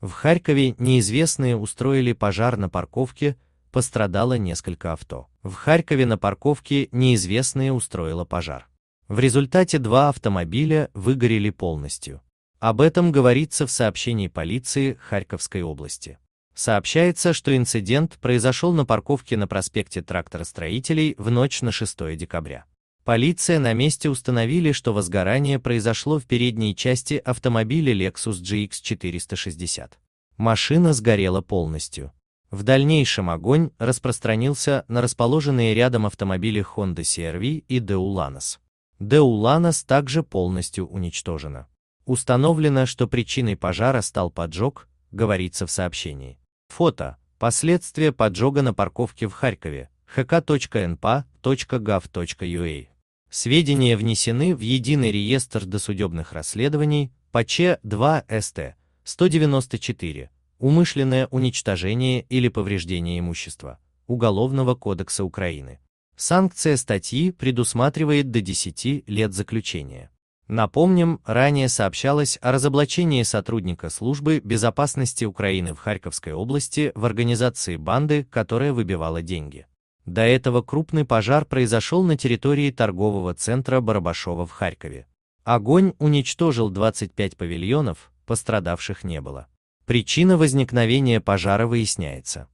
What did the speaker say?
В Харькове неизвестные устроили пожар на парковке, пострадало несколько авто. В Харькове на парковке неизвестные устроило пожар. В результате два автомобиля выгорели полностью. Об этом говорится в сообщении полиции Харьковской области. Сообщается, что инцидент произошел на парковке на проспекте Тракторостроителей в ночь на 6 декабря. Полиция на месте установили, что возгорание произошло в передней части автомобиля Lexus GX460. Машина сгорела полностью. В дальнейшем огонь распространился на расположенные рядом автомобили Honda CR-V и Деуланос. Деуланос также полностью уничтожена. Установлено, что причиной пожара стал поджог, говорится в сообщении. Фото. Последствия поджога на парковке в Харькове. hk.npa.gov.ua Сведения внесены в Единый реестр досудебных расследований по Ч2 СТ 194 «Умышленное уничтожение или повреждение имущества» Уголовного кодекса Украины. Санкция статьи предусматривает до 10 лет заключения. Напомним, ранее сообщалось о разоблачении сотрудника службы безопасности Украины в Харьковской области в организации банды, которая выбивала деньги. До этого крупный пожар произошел на территории торгового центра Барабашова в Харькове. Огонь уничтожил 25 павильонов, пострадавших не было. Причина возникновения пожара выясняется.